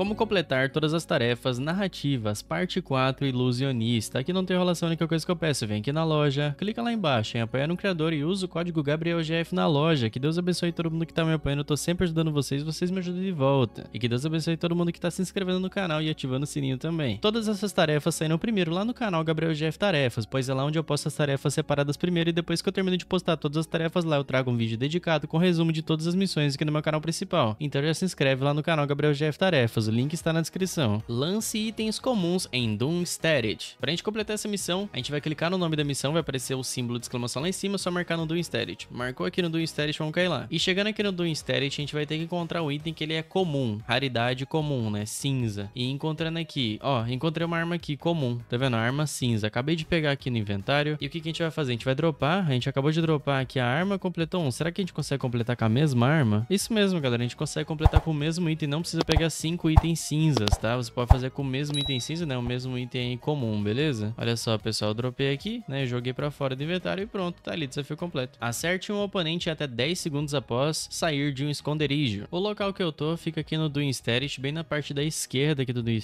Como completar todas as tarefas narrativas, parte 4, ilusionista. Aqui não tem enrolação, a única coisa que eu peço, vem aqui na loja, clica lá embaixo em apoiar um criador e usa o código GabrielGF na loja. Que Deus abençoe todo mundo que tá me apoiando, eu tô sempre ajudando vocês, vocês me ajudam de volta. E que Deus abençoe todo mundo que tá se inscrevendo no canal e ativando o sininho também. Todas essas tarefas saíram primeiro lá no canal GabrielGF Tarefas, pois é lá onde eu posto as tarefas separadas primeiro e depois que eu termino de postar todas as tarefas lá, eu trago um vídeo dedicado com resumo de todas as missões aqui no meu canal principal. Então já se inscreve lá no canal GabrielGF Tarefas, o link está na descrição. Lance itens comuns em Doom Doomstead. Para a gente completar essa missão, a gente vai clicar no nome da missão, vai aparecer o símbolo de exclamação lá em cima, é só marcar no Doom Doomstead. Marcou aqui no Doom Doomstead, vamos cair lá. E chegando aqui no Doom Doomstead, a gente vai ter que encontrar o item que ele é comum, raridade comum, né, cinza. E encontrando aqui, ó, encontrei uma arma aqui comum, tá vendo? arma cinza. Acabei de pegar aqui no inventário. E o que, que a gente vai fazer? A gente vai dropar, a gente acabou de dropar aqui a arma, completou um. Será que a gente consegue completar com a mesma arma? Isso mesmo, galera, a gente consegue completar com o mesmo item, não precisa pegar cinco itens item cinzas, tá? Você pode fazer com o mesmo item cinza, né? O mesmo item comum, beleza? Olha só, pessoal, eu dropei aqui, né? Joguei pra fora do inventário e pronto, tá ali, desafio completo. Acerte um oponente até 10 segundos após sair de um esconderijo. O local que eu tô fica aqui no Doing bem na parte da esquerda aqui do Doing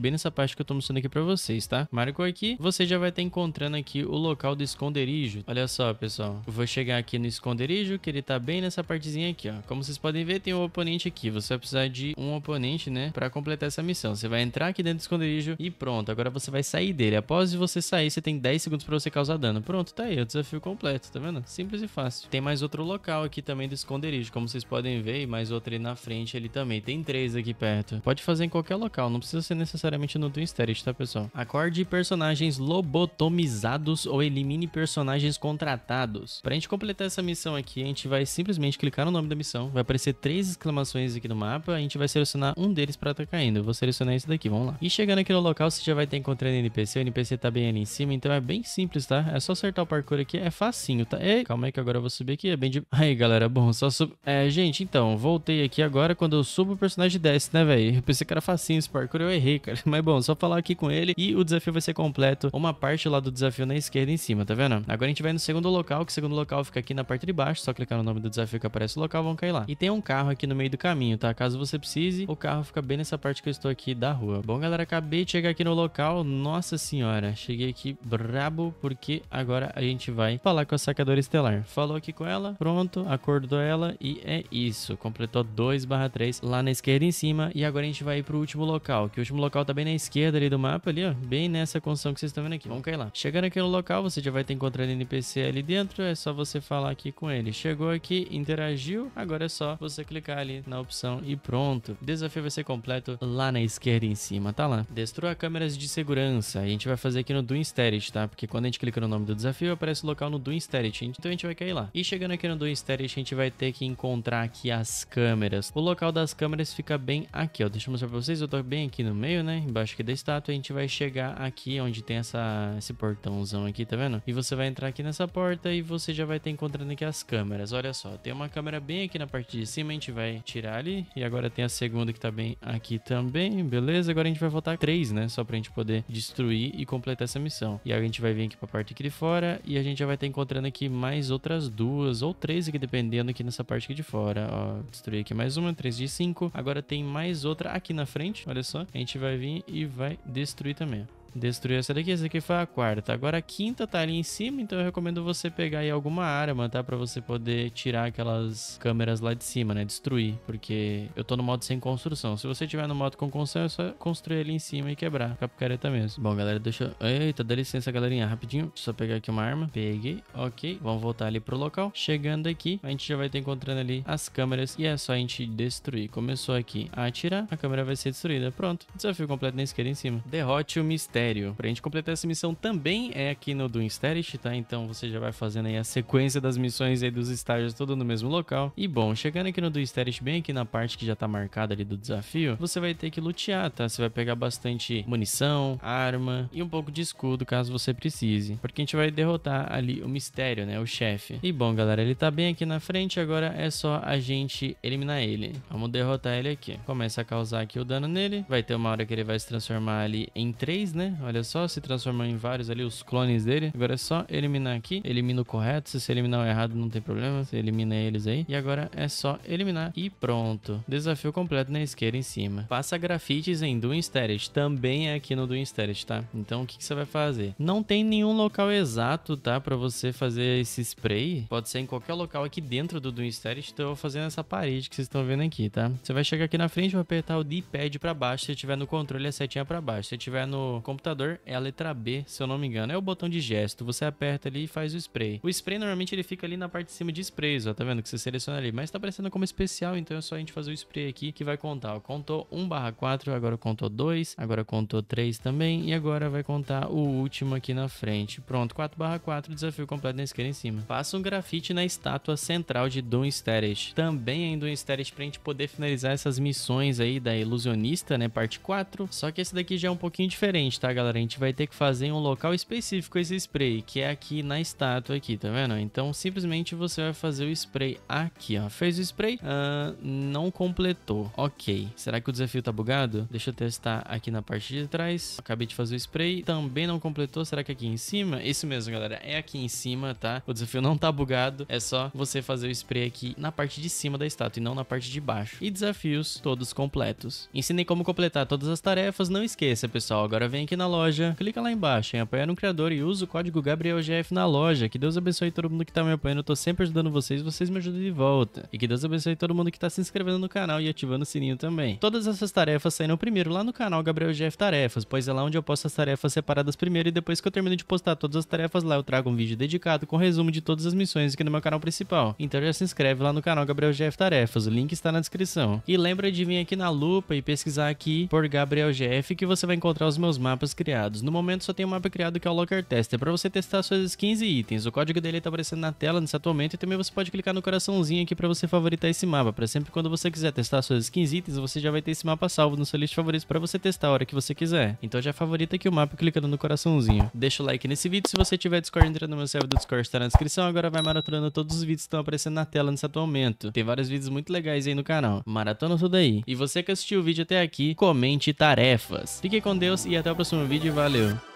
bem nessa parte que eu tô mostrando aqui pra vocês, tá? Marcou aqui, você já vai estar tá encontrando aqui o local do esconderijo. Olha só, pessoal, eu vou chegar aqui no esconderijo, que ele tá bem nessa partezinha aqui, ó. Como vocês podem ver, tem um oponente aqui. Você vai precisar de um oponente, né? para né, Pra completar essa missão. Você vai entrar aqui dentro do esconderijo e pronto. Agora você vai sair dele. Após você sair, você tem 10 segundos pra você causar dano. Pronto, tá aí. O desafio completo, tá vendo? Simples e fácil. Tem mais outro local aqui também do esconderijo, como vocês podem ver. E mais outro ali na frente ali também. Tem três aqui perto. Pode fazer em qualquer local. Não precisa ser necessariamente no Twin Steric, tá, pessoal? Acorde personagens lobotomizados ou elimine personagens contratados. Pra gente completar essa missão aqui, a gente vai simplesmente clicar no nome da missão. Vai aparecer três exclamações aqui no mapa. A gente vai selecionar um deles simples pra tá caindo. Eu vou selecionar esse daqui, vamos lá. E chegando aqui no local, você já vai estar encontrando NPC. O NPC tá bem ali em cima, então é bem simples, tá? É só acertar o parkour aqui, é facinho, tá? Ei, calma aí que agora eu vou subir aqui, é bem de... Aí, galera, bom, só subir... É, gente, então, voltei aqui agora. Quando eu subo, o personagem desce, né, velho? Eu pensei que era facinho esse parkour, eu errei, cara. Mas, bom, só falar aqui com ele e o desafio vai ser completo. Uma parte lá do desafio na esquerda em cima, tá vendo? Agora a gente vai no segundo local, que o segundo local fica aqui na parte de baixo. Só clicar no nome do desafio que aparece o local, vão cair lá. E tem um carro aqui no meio do caminho, tá? Caso você precise, o carro fica bem nessa parte que eu estou aqui da rua. Bom, galera, acabei de chegar aqui no local. Nossa senhora, cheguei aqui brabo, porque agora a gente vai falar com a sacadora estelar. Falou aqui com ela, pronto, acordou ela e é isso. Completou 2 barra 3 lá na esquerda em cima. E agora a gente vai pro último local, que o último local tá bem na esquerda ali do mapa, ali, ó. Bem nessa construção que vocês estão vendo aqui. Vamos cair lá. Chegando aqui no local, você já vai ter encontrado NPC ali dentro. É só você falar aqui com ele. Chegou aqui, interagiu. Agora é só você clicar ali na opção e pronto. O desafio vai ser com completo lá na esquerda em cima, tá lá. Destrua câmeras de segurança. A gente vai fazer aqui no do Insterit, tá? Porque quando a gente clica no nome do desafio, aparece o local no do Insterit. Então a gente vai cair lá. E chegando aqui no do Insterit, a gente vai ter que encontrar aqui as câmeras. O local das câmeras fica bem aqui, ó. Deixa eu mostrar pra vocês. Eu tô bem aqui no meio, né? Embaixo aqui da estátua. A gente vai chegar aqui onde tem essa, esse portãozão aqui, tá vendo? E você vai entrar aqui nessa porta e você já vai ter encontrando aqui as câmeras. Olha só, tem uma câmera bem aqui na parte de cima, a gente vai tirar ali. E agora tem a segunda que tá bem aqui também, beleza? Agora a gente vai voltar três, né? Só pra gente poder destruir e completar essa missão. E a gente vai vir aqui pra parte aqui de fora e a gente já vai estar tá encontrando aqui mais outras duas ou três aqui, dependendo aqui nessa parte aqui de fora. Ó, destruir aqui mais uma, três de cinco. Agora tem mais outra aqui na frente, olha só. A gente vai vir e vai destruir também, Destruiu essa daqui, essa aqui foi a quarta. Agora a quinta tá ali em cima, então eu recomendo você pegar aí alguma arma, tá? Pra você poder tirar aquelas câmeras lá de cima, né? Destruir, porque eu tô no modo sem construção. Se você tiver no modo com construção, é só construir ali em cima e quebrar. Fica picareta mesmo. Bom, galera, deixa eu... Eita, dá licença, galerinha, rapidinho. Deixa eu só pegar aqui uma arma. Peguei, ok. Vamos voltar ali pro local. Chegando aqui, a gente já vai ter encontrando ali as câmeras e é só a gente destruir. Começou aqui a atirar, a câmera vai ser destruída. Pronto, desafio completo na esquerda em cima. Derrote o mistério Mistério. Pra gente completar essa missão também é aqui no Doomsterist, tá? Então você já vai fazendo aí a sequência das missões aí dos estágios todo no mesmo local. E bom, chegando aqui no Doomsterist, bem aqui na parte que já tá marcada ali do desafio, você vai ter que lutear, tá? Você vai pegar bastante munição, arma e um pouco de escudo, caso você precise. Porque a gente vai derrotar ali o Mistério, né? O chefe. E bom, galera, ele tá bem aqui na frente, agora é só a gente eliminar ele. Vamos derrotar ele aqui. Começa a causar aqui o dano nele. Vai ter uma hora que ele vai se transformar ali em 3, né? Olha só, se transformou em vários ali os clones dele. Agora é só eliminar aqui. Elimina o correto. Se você eliminar o errado, não tem problema. Você elimina eles aí. E agora é só eliminar e pronto. Desafio completo na esquerda em cima. Faça grafites em Doom Static. Também é aqui no Doom Static, tá? Então o que, que você vai fazer? Não tem nenhum local exato, tá? Pra você fazer esse spray. Pode ser em qualquer local aqui dentro do Doom Static. Então eu vou fazer nessa parede que vocês estão vendo aqui, tá? Você vai chegar aqui na frente, vai apertar o D-pad pra baixo. Se tiver no controle, a é setinha pra baixo. Se tiver no computador é a letra B, se eu não me engano. É o botão de gesto, você aperta ali e faz o spray. O spray normalmente ele fica ali na parte de cima de sprays, ó, tá vendo? Que você seleciona ali, mas tá aparecendo como especial, então é só a gente fazer o spray aqui que vai contar. Ó, contou 1 barra 4, agora contou 2, agora contou 3 também e agora vai contar o último aqui na frente. Pronto, 4 barra 4, desafio completo na esquerda em cima. Faça um grafite na estátua central de Doom Sterech. Também em Doom Sterech pra gente poder finalizar essas missões aí da Ilusionista, né, parte 4. Só que esse daqui já é um pouquinho diferente, tá tá, galera? A gente vai ter que fazer em um local específico esse spray, que é aqui na estátua aqui, tá vendo? Então, simplesmente você vai fazer o spray aqui, ó. Fez o spray, uh, não completou. Ok. Será que o desafio tá bugado? Deixa eu testar aqui na parte de trás. Acabei de fazer o spray, também não completou. Será que é aqui em cima? Isso mesmo, galera. É aqui em cima, tá? O desafio não tá bugado, é só você fazer o spray aqui na parte de cima da estátua e não na parte de baixo. E desafios todos completos. Ensinei como completar todas as tarefas. Não esqueça, pessoal. Agora vem aqui aqui na loja, clica lá embaixo em apoiar um criador e usa o código GabrielGF na loja. Que Deus abençoe todo mundo que tá me apoiando. Eu tô sempre ajudando vocês, vocês me ajudam de volta. E que Deus abençoe todo mundo que tá se inscrevendo no canal e ativando o sininho também. Todas essas tarefas saíram primeiro lá no canal GabrielGF Tarefas, pois é lá onde eu posto as tarefas separadas primeiro e depois que eu termino de postar todas as tarefas lá eu trago um vídeo dedicado com resumo de todas as missões aqui no meu canal principal. Então já se inscreve lá no canal GabrielGF Tarefas, o link está na descrição. E lembra de vir aqui na lupa e pesquisar aqui por GabrielGF que você vai encontrar os meus mapas mapas criados. No momento só tem um mapa criado que é o Locker Tester, é para você testar skins 15 itens. O código dele tá aparecendo na tela nesse atual momento e também você pode clicar no coraçãozinho aqui para você favoritar esse mapa, para sempre quando você quiser testar skins 15 itens, você já vai ter esse mapa salvo no seu list favorito para você testar a hora que você quiser. Então já favorita aqui o mapa clicando no coraçãozinho. Deixa o like nesse vídeo, se você tiver Discord, entra no meu server do Discord, está na descrição. Agora vai maratonando todos os vídeos que estão aparecendo na tela nesse atual momento. Tem vários vídeos muito legais aí no canal. Maratona tudo aí. E você que assistiu o vídeo até aqui, comente tarefas. Fique com Deus e até o próximo próximo vídeo e valeu!